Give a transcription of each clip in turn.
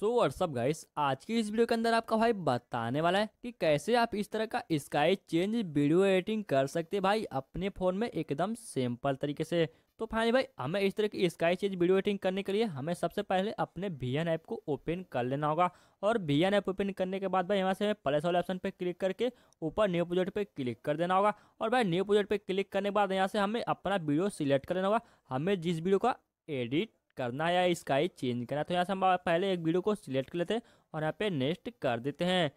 so what's up guys आज की इस वीडियो के अंदर आपका भाई बताने वाला है कि कैसे आप इस तरह का स्काई चेंज वीडियो एडिटिंग कर सकते भाई अपने फ़ोन में एकदम सिंपल तरीके से तो फाइनली भाई हमें इस तरह की स्काई चेंज वीडियो एडिटिंग करने के लिए हमें सबसे पहले अपने वी एन ऐप को ओपन कर लेना होगा और वी एन ऐप ओपन करने के बाद भाई यहाँ से हमें प्लस वाले ऑप्शन पर क्लिक करके ऊपर न्यू प्रोजेक्ट पर क्लिक कर देना होगा और भाई न्यू प्रोजेक्ट पर क्लिक करने के बाद यहाँ से हमें अपना वीडियो सिलेक्ट कर लेना होगा हमें जिस वीडियो का एडिट करना या स्काई चेंज करना तो यहाँ से हम पहले एक वीडियो को सिलेक्ट कर लेते हैं और यहाँ पे नेक्स्ट कर देते हैं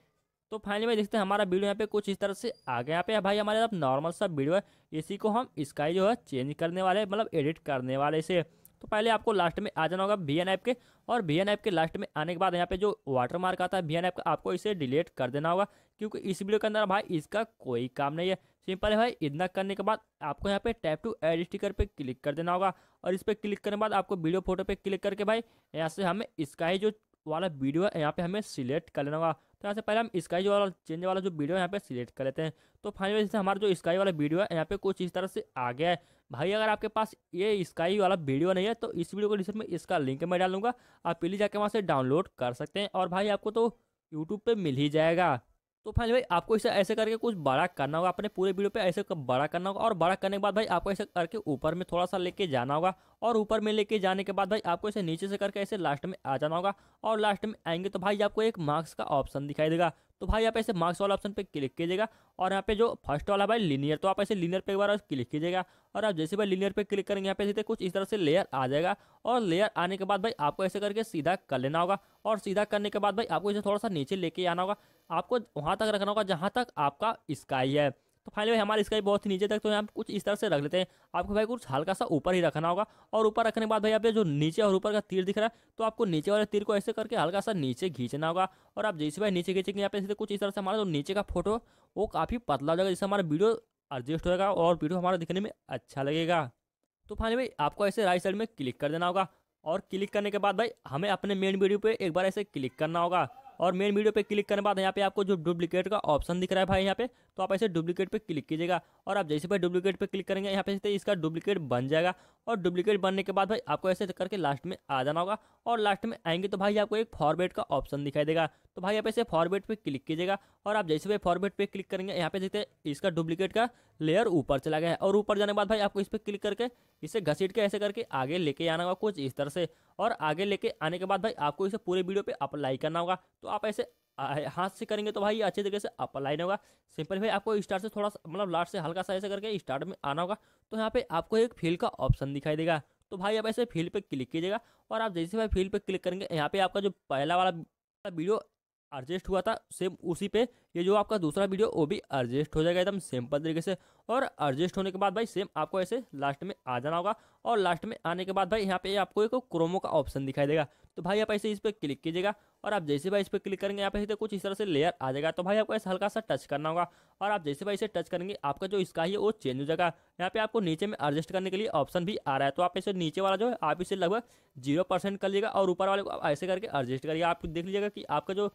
तो फाइनली में देखते हैं हमारा वीडियो यहाँ पे कुछ इस तरह से आ गया यहाँ पे भाई हमारे साथ नॉर्मल सा वीडियो है इसी को हम स्काई जो है चेंज करने वाले मतलब एडिट करने वाले से तो पहले आपको लास्ट में आ जाना होगा बी एन के और बी एन के लास्ट में आने के बाद यहाँ पे जो वाटर मार्क आता है बी एन का आपको इसे डिलीट कर देना होगा क्योंकि इस वीडियो के अंदर भाई इसका कोई काम नहीं है सिंपल है भाई इतना करने के बाद आपको यहाँ पे टैप टू एड स्टिकर पे क्लिक कर देना होगा और इस पर क्लिक करने के बाद आपको वीडियो फोटो पे क्लिक करके भाई यहाँ से हमें इसका ही जो वाला वीडियो है यहाँ पे हमें सिलेक्ट कर लेना होगा तो यहाँ से पहले हम स्काई जो वाला चेंज वाला जो वीडियो है यहाँ पे सिलेक्ट कर लेते हैं तो फाइनल जैसे हमारा जो स्काई वाला वीडियो है यहाँ पे कुछ इस तरह से आ गया है भाई अगर आपके पास ये स्काई वाला वीडियो नहीं है तो इस वीडियो को डिस्क्रिप्शन में इसका लिंक मैं डालूंगा आप प्लीज़ जाकर वहाँ से डाउनलोड कर सकते हैं और भाई आपको तो यूट्यूब पर मिल ही जाएगा तो फाइनली भाई आपको इसे ऐसे करके कुछ बड़ा करना होगा अपने पूरे वीडियो पे ऐसे बड़ा करना होगा और बड़ा करने के बाद भाई आपको ऐसे करके ऊपर में थोड़ा सा लेके जाना होगा और ऊपर में लेके जाने के बाद भाई आपको इसे नीचे से करके ऐसे लास्ट में आ जाना होगा और लास्ट में आएंगे तो भाई आपको एक मार्क्स का ऑप्शन दिखाई देगा तो भाई आप ऐसे मार्क्स वाला ऑप्शन पे क्लिक कीजिएगा और यहाँ पे जो फर्स्ट वाला भाई लीनियर तो आप ऐसे लीनियर पे एक बार क्लिक कीजिएगा और आप जैसे भाई लीनियर पे क्लिक करेंगे यहाँ पे सीधे कुछ इस तरह से लेयर आ जाएगा और लेयर आने के बाद भाई आपको ऐसे करके सीधा कर लेना होगा और सीधा करने के बाद भाई आपको इसे थोड़ा सा नीचे लेके आना होगा आपको वहाँ तक रखना होगा जहाँ तक आपका स्काई है तो फाइनली भाई हमारी स्काई बहुत ही नीचे तक तो यहाँ कुछ इस तरह से रख लेते हैं आपको भाई कुछ हल्का सा ऊपर ही रखना होगा और ऊपर रखने के बाद भाई आप जो नीचे और ऊपर का तीर दिख रहा है तो आपको नीचे वाले तीर को ऐसे करके हल्का सा नीचे खींचना होगा और आप जैसे भाई नीचे खींचेंगे यहाँ पे सीधे कुछ इस तरह से हमारा जो नीचे का फोटो वो काफ़ी पतला हो जाएगा जिससे हमारा वीडियो एडजस्ट होगा और वीडियो हमारा दिखने में अच्छा लगेगा तो फाइनली भाई आपको ऐसे राइट साइड में क्लिक कर देना होगा और क्लिक करने के बाद भाई हमें अपने मेन वीडियो पे एक बार ऐसे क्लिक करना होगा और मेन वीडियो पे क्लिक करने बाद यहाँ पे आपको जो डुप्लीकेट का ऑप्शन दिख रहा है भाई यहाँ पे तो आप ऐसे डुप्लीकेट पे क्लिक कीजिएगा और आप जैसे भाई डुप्लीकेट पे क्लिक करेंगे यहाँ पे इसका डुप्लीकेट बन जाएगा और डुप्लीकेट बनने के बाद भाई आपको ऐसे करके लास्ट में आ जाना होगा और लास्ट में आएंगे तो भाई आपको एक फॉर्मेट का ऑप्शन दिखाई देगा तो भाई आप ऐसे फॉर्मेट पे क्लिक कीजिएगा और आप जैसे भाई फॉर्मेट पे क्लिक करेंगे यहाँ पे देखते हैं इसका डुप्लीकेट का लेयर ऊपर चला गया है और ऊपर जाने के बाद भाई आपको इस पर क्लिक करके इसे घसीट के ऐसे करके आगे लेके आना होगा कुछ इस तरह से और आगे लेके आने के बाद भाई आपको इसे पूरे वीडियो पे अप्लाई करना होगा तो आप ऐसे हाथ से करेंगे तो भाई अच्छे तरीके से अपर लाइन होगा सिंपल भाई आपको स्टार्ट से थोड़ा मतलब लास्ट से हल्का सा ऐसे करके स्टार्ट में आना होगा तो यहाँ पे आपको एक फील का ऑप्शन दिखाई देगा तो भाई आप ऐसे फील्ड पे क्लिक कीजिएगा और आप जैसे भाई फील्ड पे क्लिक करेंगे यहाँ पे आपका जो पहला वाला वीडियो एडजस्ट हुआ था सेम उसी पे ये जो आपका दूसरा वीडियो वो भी एडजस्ट हो जाएगा एकदम सिंपल तरीके से और एडजस्ट होने के बाद भाई सेम आपको ऐसे लास्ट में आ जाना होगा और लास्ट में आने के बाद भाई यहाँ पे आपको एक क्रोमो का ऑप्शन दिखाई देगा तो भाई आप ऐसे इस पर क्लिक कीजिएगा और आप जैसे भाई इस पर क्लिक करेंगे यहाँ पे कुछ इस तरह से लेयर आ जाएगा तो भाई आपको ऐसा हल्का सा टच करना होगा और आप जैसे भाई इसे टच करेंगे आपका जो इसका है वो चेंज हो जाएगा यहाँ पे आपको नीचे में एडजस्ट करने के लिए ऑप्शन भी आ रहा है तो आप इसे नीचे वाला जो है आप इसे लगभग जीरो परसेंट कर लीजिएगा और ऊपर वाले को आप ऐसे करके एडजस्ट करिए आप देख लीजिएगा कि आपका जो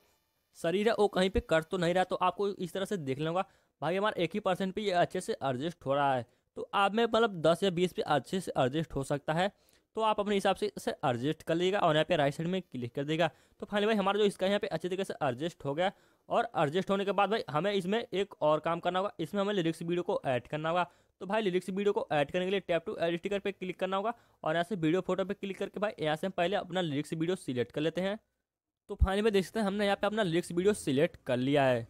शरीर है वो कहीं पे कर तो नहीं रहा तो आपको इस तरह से देख लूँगा भाई हमारा एक ही परसेंट पे ये अच्छे से एडजस्ट हो रहा है तो आप में मतलब दस या बीस पे अच्छे से एडजस्ट हो सकता है तो आप अपने हिसाब से इसे एडजस्ट कर लीजिएगा और यहाँ पे राइट साइड में क्लिक कर देगा तो फाइनली भाई हमारा जो इसका यहाँ पे अच्छे तरीके से एडजस्ट हो गया और एडजस्ट होने के बाद भाई हमें इसमें एक और काम करना होगा इसमें हमें लिरिक्स वीडियो को ऐड करना होगा तो भाई लिरिक्स वीडियो को ऐड करने के लिए टैप टू एडिटिकर पर क्लिक करना होगा और यहाँ से वीडियो फोटो पर क्लिक करके भाई यहाँ से हम पहले अपना लिरिक्स वीडियो सिलेक्ट कर लेते हैं तो फाइनली में देख सकते हैं हमने यहाँ पे अपना लिरिक्स वीडियो सिलेक्ट कर लिया है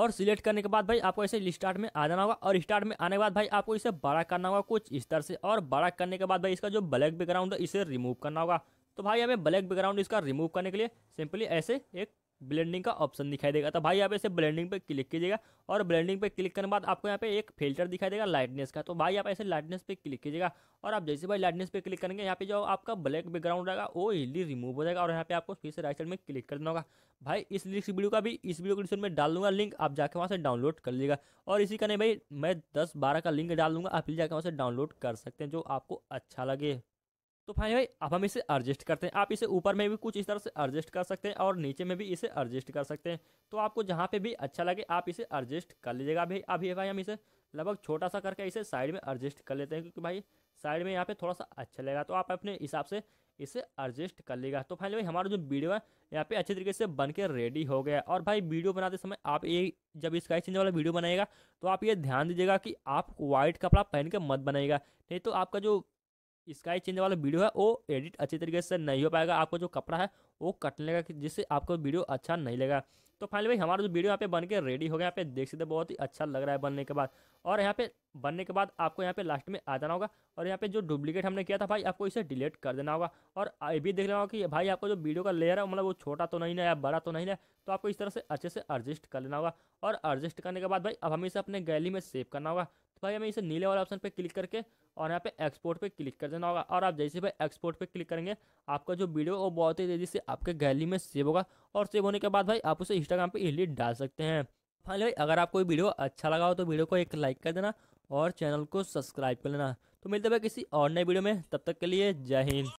और सिलेक्ट करने के बाद भाई आपको ऐसे स्टार्ट में आ जाना होगा और स्टार्ट में आने के बाद भाई आपको इसे बड़ा करना होगा कुछ इस तरह से और बड़ा करने के बाद भाई इसका जो ब्लैक बैकग्राउंड है इसे रिमूव करना होगा तो भाई हमें ब्लैक बैकग्राउंड इसका रिमूव करने के लिए सिंपली ऐसे एक ब्लेंडिंग का ऑप्शन दिखाई देगा तो भाई आप इसे ब्लेंडिंग पे क्लिक कीजिएगा और ब्लेंडिंग पे क्लिक करने बाद आपको यहाँ पे एक फिल्टर दिखाई देगा लाइटनेस का तो भाई आप ऐसे लाइटनेस पे क्लिक कीजिएगा और आप जैसे भाई लाइटनेस पे क्लिक करेंगे यहाँ पे जो आपका ब्लैक बैकग्राउंड रहेगा वो इजली रिमूव हो जाएगा और यहाँ पे आपको फिर से राइट साइड में क्लिक करना होगा भाई इस लिस्ट वीडियो का भी इस वीडियो कंडीशन में डाल दूंगा लिंक आप जाकर वहाँ से डाउनलोड कर लीजिएगा और इसी का नहीं भाई मैं दस बारह का लिंक डाल दूंगा आप जाकर वहाँ से डाउनलोड कर सकते हैं जो आपको अच्छा लगे तो भाई भाई अब हम इसे एडजस्ट करते हैं आप इसे ऊपर में भी कुछ इस तरह से एडजस्ट कर सकते हैं और नीचे में भी इसे एडजस्ट कर सकते हैं तो आपको जहाँ पे भी अच्छा लगे आप इसे एडजस्ट कर लीजिएगा भाई अभी भाई हम इसे लगभग छोटा सा करके इसे साइड में एडजस्ट कर लेते हैं क्योंकि भाई साइड में यहाँ पे थोड़ा सा अच्छा लगेगा तो आप अपने हिसाब से इसे एडजस्ट कर लेगा तो फाइनली भाई हमारा जो वीडियो है यहाँ पे अच्छे तरीके से बन के रेडी हो गया और भाई वीडियो बनाते समय आप ये जब स्काई चेंज वाला वीडियो बनाएगा तो आप ये ध्यान दीजिएगा कि आप वाइट कपड़ा पहन के मत बनाएगा नहीं तो आपका जो स्काई चेंज वाला वीडियो है वो एडिट अच्छी तरीके से नहीं हो पाएगा आपको जो कपड़ा है वो कटने लगा जिससे आपको वीडियो अच्छा नहीं लगा तो फाइनली भाई हमारा जो वीडियो यहाँ पे बन के रेडी हो गया यहाँ पे देख सकते बहुत ही अच्छा लग रहा है बनने के बाद और यहाँ पे बनने के बाद आपको यहाँ पे लास्ट में आ जाना होगा और यहाँ पे जो डुप्लीकेट हमने किया था भाई आपको इसे डिलीट कर देना होगा और ये भी देख लेना होगा कि भाई आपको जो वीडियो का लेयर है मतलब वो छोटा तो नहीं है या बड़ा तो नहीं है तो आपको इस तरह से अच्छे से एडजस्ट कर लेना होगा और एडजस्ट करने के बाद भाई अब हमें इसे अपने गैली में सेव करना होगा तो भाई हमें इसे नीले वाले ऑप्शन पर क्लिक करके और यहाँ पे एक्सपोर्ट पे क्लिक कर देना होगा और आप जैसे भाई एक्सपोर्ट पे क्लिक करेंगे आपका जो वीडियो वो बहुत ही तेज़ी से आपके गैली में सेव होगा और सेव होने के बाद भाई आप उसे इंस्टाग्राम पे इजली डाल सकते हैं फाइनली भाई अगर आपको वीडियो अच्छा लगा हो तो वीडियो को एक लाइक कर देना और चैनल को सब्सक्राइब कर लेना तो मिलते भाई किसी और नए वीडियो में तब तक के लिए जय हिंद